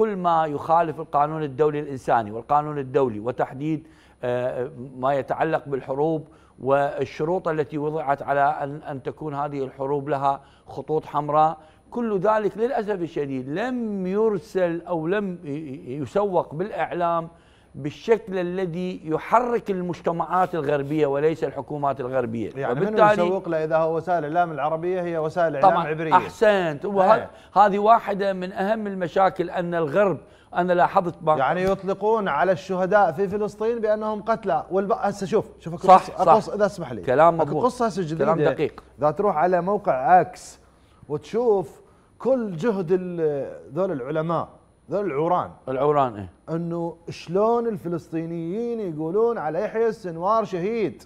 كل ما يخالف القانون الدولي الإنساني والقانون الدولي وتحديد آه، ما يتعلق بالحروب والشروط التي وضعت على أن, تكون هذه الحروب لها خطوط حمراء كل ذلك للأسف الشديد لم يرسل أو لم يسوق بالإعلام بالشكل الذي يحرك المجتمعات الغربية وليس الحكومات الغربية يعني وبالتالي من يسوق له إذا هو وسائل الإعلام العربية هي وسائل العبريه طبعا أحسنت إيه. وهذه واحدة من أهم المشاكل أن الغرب أنا لاحظت ما يعني يطلقون على الشهداء في فلسطين بأنهم قتلى والب... هسه شوف شوف صح قصة صح إذا اسمح لي كلام مضبوط قصة هسه جديدة كلام دقيق إذا تروح على موقع أكس وتشوف كل جهد ذول العلماء ذول العوران العوران ايه انه شلون الفلسطينيين يقولون على يحيى السنوار شهيد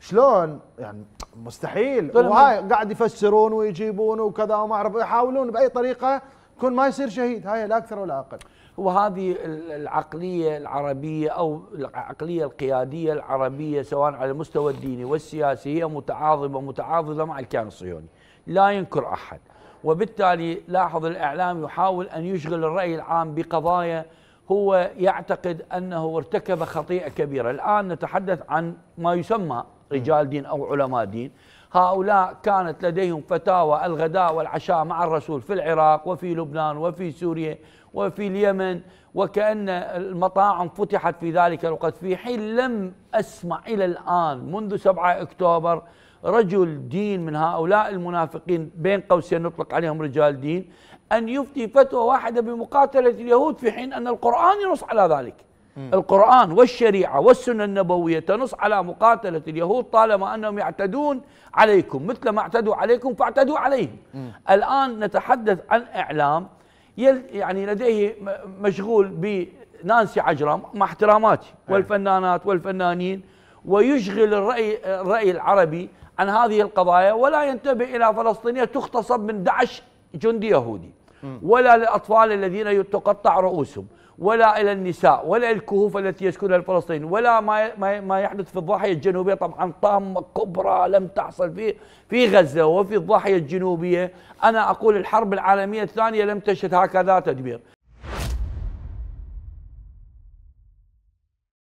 شلون يعني مستحيل طيب، وهاي قاعد يفسرون ويجيبون وكذا وما اعرف يحاولون باي طريقه يكون ما يصير شهيد هاي لا اكثر ولا اقل وهذه العقليه العربيه او العقليه القياديه العربيه سواء على المستوى الديني والسياسي هي متعاظمه متعاضده مع الكيان الصهيوني لا ينكر احد وبالتالي لاحظ الإعلام يحاول أن يشغل الرأي العام بقضايا هو يعتقد أنه ارتكب خطيئة كبيرة الآن نتحدث عن ما يسمى رجال دين أو علماء دين هؤلاء كانت لديهم فتاوى الغداء والعشاء مع الرسول في العراق وفي لبنان وفي سوريا وفي اليمن وكأن المطاعم فتحت في ذلك الوقت في حين لم أسمع إلى الآن منذ 7 أكتوبر رجل دين من هؤلاء المنافقين بين قوسين نطلق عليهم رجال دين أن يفتي فتوى واحدة بمقاتلة اليهود في حين أن القرآن ينص على ذلك م. القرآن والشريعة والسنة النبوية تنص على مقاتلة اليهود طالما أنهم يعتدون عليكم مثل ما اعتدوا عليكم فاعتدوا عليهم م. الآن نتحدث عن إعلام يعني لديه مشغول بنانسي عجرم مع احتراماتي والفنانات والفنانين ويشغل الرأي, الرأي العربي عن هذه القضايا ولا ينتبه إلى فلسطينية تغتصب من دعش جندي يهودي ولا للأطفال الذين تقطع رؤوسهم ولا إلى النساء ولا الكهوف التي يسكنها الفلسطينيين ولا ما ما يحدث في الضاحية الجنوبية طبعا طامة كبرى لم تحصل في في غزة وفي الضاحية الجنوبية أنا أقول الحرب العالمية الثانية لم تشهد هكذا تدمير